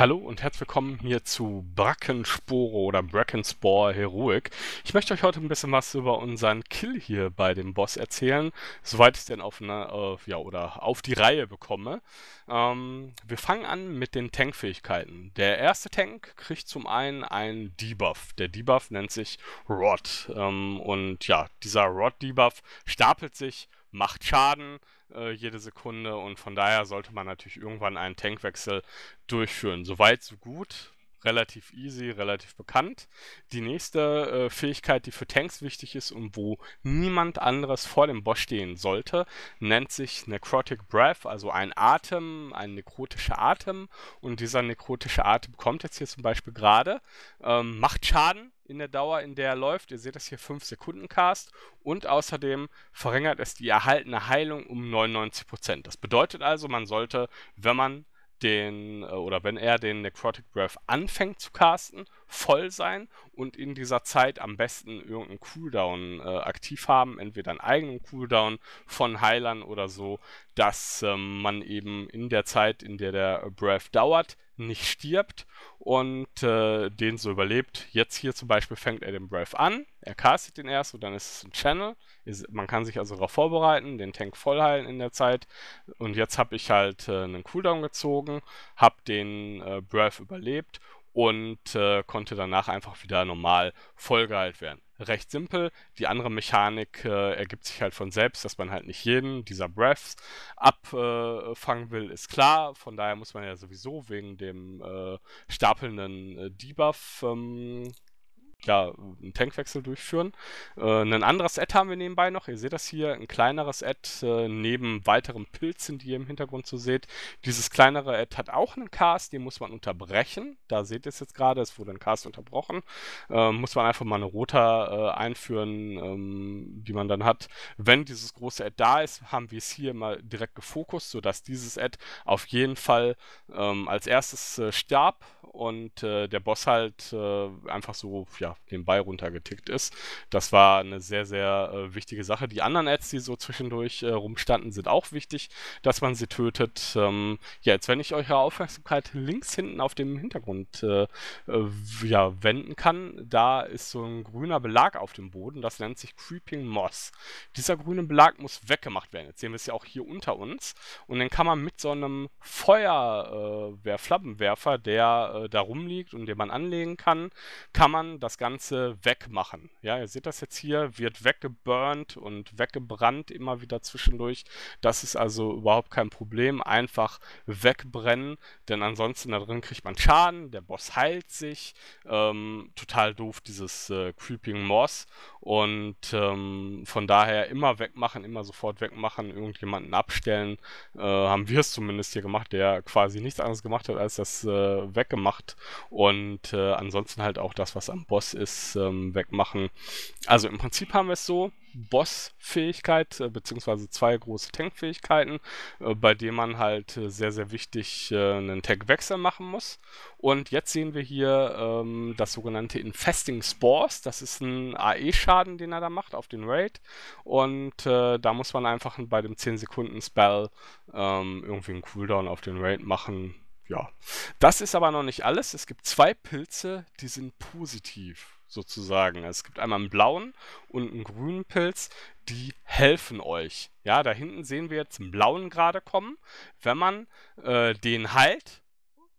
Hallo und herzlich willkommen hier zu Brackenspore oder Brackenspore Heroic. Ich möchte euch heute ein bisschen was über unseren Kill hier bei dem Boss erzählen, soweit ich den auf, eine, äh, ja, oder auf die Reihe bekomme. Ähm, wir fangen an mit den Tankfähigkeiten. Der erste Tank kriegt zum einen einen Debuff. Der Debuff nennt sich Rod. Ähm, und ja, dieser Rod-Debuff stapelt sich, macht Schaden, äh, jede Sekunde und von daher sollte man natürlich irgendwann einen Tankwechsel durchführen. Soweit, so gut relativ easy, relativ bekannt. Die nächste äh, Fähigkeit, die für Tanks wichtig ist und wo niemand anderes vor dem Boss stehen sollte, nennt sich Necrotic Breath, also ein Atem, ein nekrotischer Atem. Und dieser nekrotische Atem kommt jetzt hier zum Beispiel gerade, ähm, macht Schaden in der Dauer, in der er läuft. Ihr seht das hier 5 Sekunden Cast und außerdem verringert es die erhaltene Heilung um 99%. Das bedeutet also, man sollte, wenn man den, äh, oder wenn er den Necrotic Breath anfängt zu casten, voll sein und in dieser Zeit am besten irgendeinen Cooldown äh, aktiv haben, entweder einen eigenen Cooldown von Heilern oder so, dass ähm, man eben in der Zeit, in der der Breath dauert, nicht stirbt und äh, den so überlebt. Jetzt hier zum Beispiel fängt er den Breath an, er castet den erst und dann ist es ein Channel. Ist, man kann sich also darauf vorbereiten, den Tank voll heilen in der Zeit. Und jetzt habe ich halt äh, einen Cooldown gezogen, habe den äh, Breath überlebt und äh, konnte danach einfach wieder normal voll geheilt werden recht simpel. Die andere Mechanik äh, ergibt sich halt von selbst, dass man halt nicht jeden dieser Breaths abfangen äh, will, ist klar. Von daher muss man ja sowieso wegen dem äh, stapelnden äh, Debuff ähm, ja, einen Tankwechsel durchführen. Äh, ein anderes Ad haben wir nebenbei noch. Ihr seht das hier, ein kleineres Ad äh, neben weiteren Pilzen, die ihr im Hintergrund so seht. Dieses kleinere Ad hat auch einen Cast, den muss man unterbrechen. Da seht ihr es jetzt gerade, es wurde ein Cast unterbrochen. Äh, muss man einfach mal eine Rota äh, einführen, ähm, die man dann hat. Wenn dieses große Ad da ist, haben wir es hier mal direkt gefokust, sodass dieses Ad auf jeden Fall ähm, als erstes äh, starb und äh, der Boss halt einfach so, ja, den Ball runtergetickt ist. Das war eine sehr, sehr äh, wichtige Sache. Die anderen Ads, die so zwischendurch äh, rumstanden, sind auch wichtig, dass man sie tötet. Ähm, ja, jetzt wenn ich eure Aufmerksamkeit links hinten auf dem Hintergrund äh, äh ja, wenden kann, da ist so ein grüner Belag auf dem Boden, das nennt sich Creeping Moss. Dieser grüne Belag muss weggemacht werden. Jetzt sehen wir es ja auch hier unter uns. Und den kann man mit so einem Feuerwehrflammenwerfer, äh, der äh, da rumliegt und den man anlegen kann, kann man das Ganze wegmachen. Ja, ihr seht das jetzt hier, wird weggeburnt und weggebrannt immer wieder zwischendurch. Das ist also überhaupt kein Problem. Einfach wegbrennen, denn ansonsten da drin kriegt man Schaden, der Boss heilt sich. Ähm, total doof, dieses äh, Creeping Moss. Und ähm, von daher immer wegmachen, immer sofort wegmachen, irgendjemanden abstellen. Äh, haben wir es zumindest hier gemacht, der quasi nichts anderes gemacht hat, als das äh, weggemacht. Und äh, ansonsten halt auch das, was am Boss es ist, ähm, wegmachen. Also im Prinzip haben wir es so, Boss-Fähigkeit, äh, beziehungsweise zwei große Tank-Fähigkeiten, äh, bei denen man halt äh, sehr, sehr wichtig einen Tank-Wechsel machen muss. Und jetzt sehen wir hier ähm, das sogenannte Infesting Spores. Das ist ein AE-Schaden, den er da macht auf den Raid. Und da muss man einfach bei dem 10-Sekunden-Spell ähm, irgendwie einen Cooldown auf den Raid machen ja. Das ist aber noch nicht alles. Es gibt zwei Pilze, die sind positiv sozusagen. Es gibt einmal einen blauen und einen grünen Pilz, die helfen euch. Ja, da hinten sehen wir jetzt einen blauen gerade kommen. Wenn man äh, den heilt,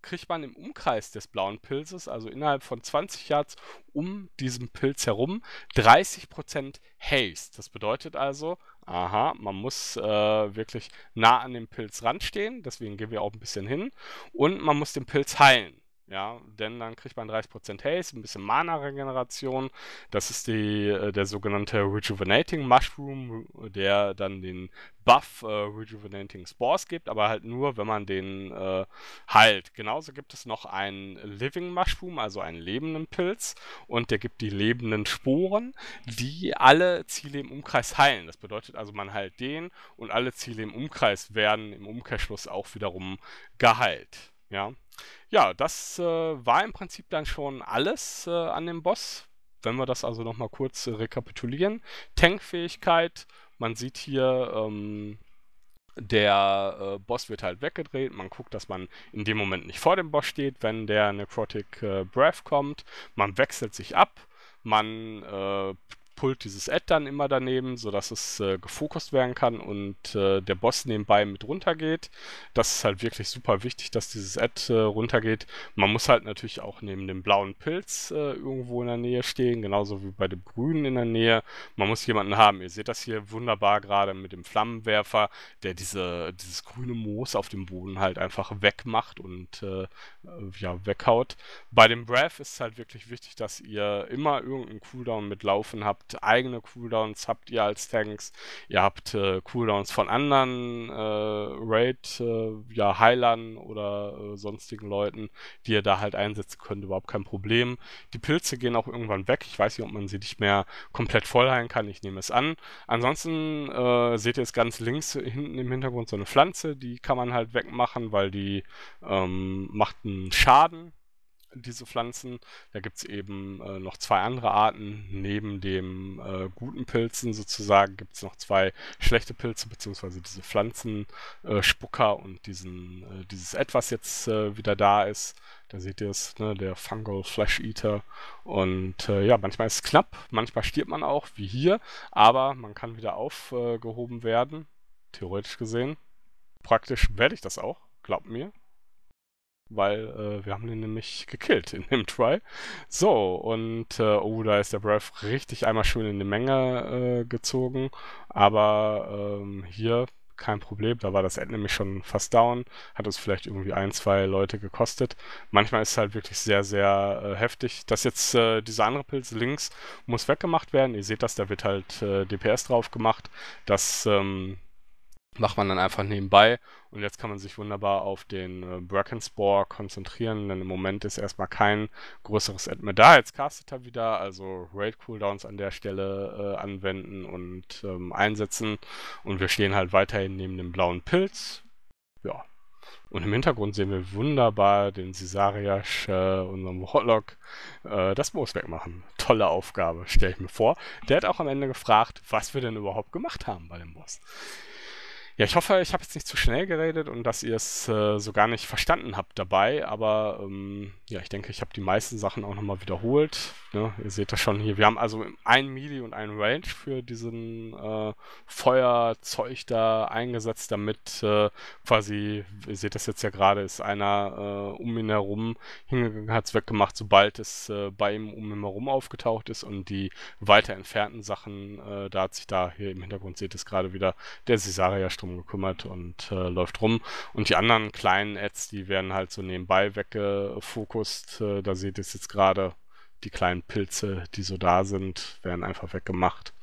kriegt man im Umkreis des blauen Pilzes, also innerhalb von 20 Yards um diesen Pilz herum, 30% Haste. Das bedeutet also, Aha, man muss äh, wirklich nah an dem Pilz ranstehen, deswegen gehen wir auch ein bisschen hin. Und man muss den Pilz heilen. Ja, denn dann kriegt man 30% Haze, ein bisschen Mana-Regeneration. Das ist die, äh, der sogenannte Rejuvenating Mushroom, der dann den Buff äh, Rejuvenating Spores gibt, aber halt nur, wenn man den äh, heilt. Genauso gibt es noch einen Living Mushroom, also einen lebenden Pilz, und der gibt die lebenden Sporen, die alle Ziele im Umkreis heilen. Das bedeutet also, man heilt den und alle Ziele im Umkreis werden im Umkehrschluss auch wiederum geheilt. Ja, ja das äh, war im Prinzip dann schon alles äh, an dem Boss. Wenn wir das also nochmal kurz äh, rekapitulieren. Tankfähigkeit, man sieht hier, ähm, der äh, Boss wird halt weggedreht. Man guckt, dass man in dem Moment nicht vor dem Boss steht, wenn der Necrotic äh, Breath kommt. Man wechselt sich ab. Man äh, Pult dieses Add dann immer daneben, sodass es äh, gefokust werden kann und äh, der Boss nebenbei mit runtergeht. Das ist halt wirklich super wichtig, dass dieses Add äh, runtergeht. Man muss halt natürlich auch neben dem blauen Pilz äh, irgendwo in der Nähe stehen, genauso wie bei dem grünen in der Nähe. Man muss jemanden haben. Ihr seht das hier wunderbar gerade mit dem Flammenwerfer, der diese, dieses grüne Moos auf dem Boden halt einfach wegmacht und äh, ja, weghaut. Bei dem Breath ist es halt wirklich wichtig, dass ihr immer irgendeinen Cooldown mit Laufen habt, eigene Cooldowns, habt ihr als Tanks, ihr habt äh, Cooldowns von anderen äh, Raid, äh, ja, Heilern oder äh, sonstigen Leuten, die ihr da halt einsetzen könnt, überhaupt kein Problem. Die Pilze gehen auch irgendwann weg. Ich weiß nicht, ob man sie nicht mehr komplett voll heilen kann. Ich nehme es an. Ansonsten äh, seht ihr es ganz links hinten im Hintergrund so eine Pflanze, die kann man halt wegmachen, weil die ähm, macht einen Schaden diese Pflanzen. Da gibt es eben äh, noch zwei andere Arten. Neben dem äh, guten Pilzen sozusagen gibt es noch zwei schlechte Pilze, beziehungsweise diese Pflanzenspucker äh, und diesen, äh, dieses Etwas jetzt äh, wieder da ist. Da seht ihr es, ne, der Fungal Flesh Eater. Und äh, ja, manchmal ist es knapp, manchmal stirbt man auch, wie hier, aber man kann wieder aufgehoben werden, theoretisch gesehen. Praktisch werde ich das auch, glaubt mir weil äh, wir haben den nämlich gekillt in dem Try. So, und äh, oh, da ist der Breath richtig einmal schön in die Menge äh, gezogen, aber ähm, hier kein Problem, da war das End nämlich schon fast down, hat uns vielleicht irgendwie ein, zwei Leute gekostet. Manchmal ist es halt wirklich sehr, sehr äh, heftig. Dass jetzt äh, dieser andere Pilz links muss weggemacht werden, ihr seht das, da wird halt äh, DPS drauf gemacht, dass... Ähm, macht man dann einfach nebenbei. Und jetzt kann man sich wunderbar auf den äh, Brackenspore konzentrieren, denn im Moment ist erstmal kein größeres Ad mehr da. Jetzt castet er wieder, also Raid-Cooldowns an der Stelle äh, anwenden und ähm, einsetzen. Und wir stehen halt weiterhin neben dem blauen Pilz. Ja. Und im Hintergrund sehen wir wunderbar den Cesariasch, äh, unserem Hotlock, äh, das Moos wegmachen. Tolle Aufgabe, stelle ich mir vor. Der hat auch am Ende gefragt, was wir denn überhaupt gemacht haben bei dem Boss. Ja, ich hoffe, ich habe jetzt nicht zu schnell geredet und dass ihr es äh, so gar nicht verstanden habt dabei, aber ähm, ja, ich denke, ich habe die meisten Sachen auch nochmal wiederholt. Ne? Ihr seht das schon hier. Wir haben also ein Midi und einen Range für diesen äh, Feuerzeug da eingesetzt, damit äh, quasi, ihr seht das jetzt ja gerade, ist einer äh, um ihn herum hingegangen, hat es weggemacht, sobald es äh, bei ihm um ihn herum aufgetaucht ist und die weiter entfernten Sachen, äh, da hat sich da hier im Hintergrund, seht es gerade wieder, der Cesaria-Strom drum gekümmert und äh, läuft rum. Und die anderen kleinen Ads, die werden halt so nebenbei weggefokust. Äh, da seht ihr es jetzt gerade. Die kleinen Pilze, die so da sind, werden einfach weggemacht.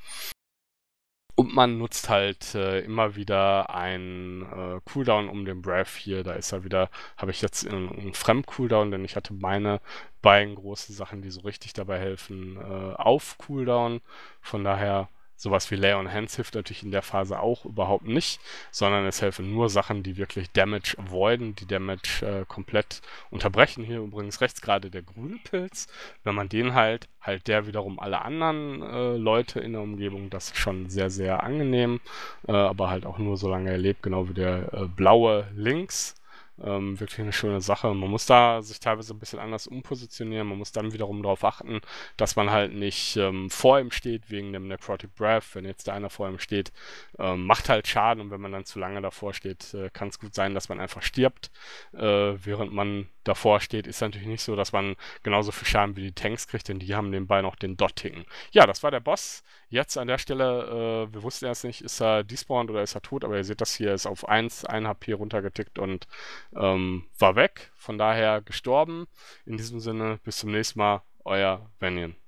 Und man nutzt halt äh, immer wieder einen äh, Cooldown um den Breath hier. Da ist er wieder, habe ich jetzt einen, einen Fremd-Cooldown, denn ich hatte meine beiden großen Sachen, die so richtig dabei helfen, äh, auf Cooldown. Von daher Sowas wie Lay on Hands hilft natürlich in der Phase auch überhaupt nicht, sondern es helfen nur Sachen, die wirklich Damage avoiden, die Damage äh, komplett unterbrechen. Hier übrigens rechts gerade der grüne Pilz. Wenn man den halt, halt der wiederum alle anderen äh, Leute in der Umgebung, das ist schon sehr, sehr angenehm, äh, aber halt auch nur solange er lebt, genau wie der äh, blaue links ähm, wirklich eine schöne Sache. Man muss da sich teilweise ein bisschen anders umpositionieren. Man muss dann wiederum darauf achten, dass man halt nicht ähm, vor ihm steht wegen dem Necrotic Breath. Wenn jetzt da einer vor ihm steht, ähm, macht halt Schaden und wenn man dann zu lange davor steht, äh, kann es gut sein, dass man einfach stirbt. Äh, während man davor steht, ist natürlich nicht so, dass man genauso viel Schaden wie die Tanks kriegt, denn die haben nebenbei noch den Dotting. Ja, das war der Boss. Jetzt an der Stelle, äh, wir wussten erst nicht, ist er despawned oder ist er tot, aber ihr seht das hier, ist auf 1, 1 HP runtergetickt und ähm, war weg, von daher gestorben. In diesem Sinne, bis zum nächsten Mal, euer Venien.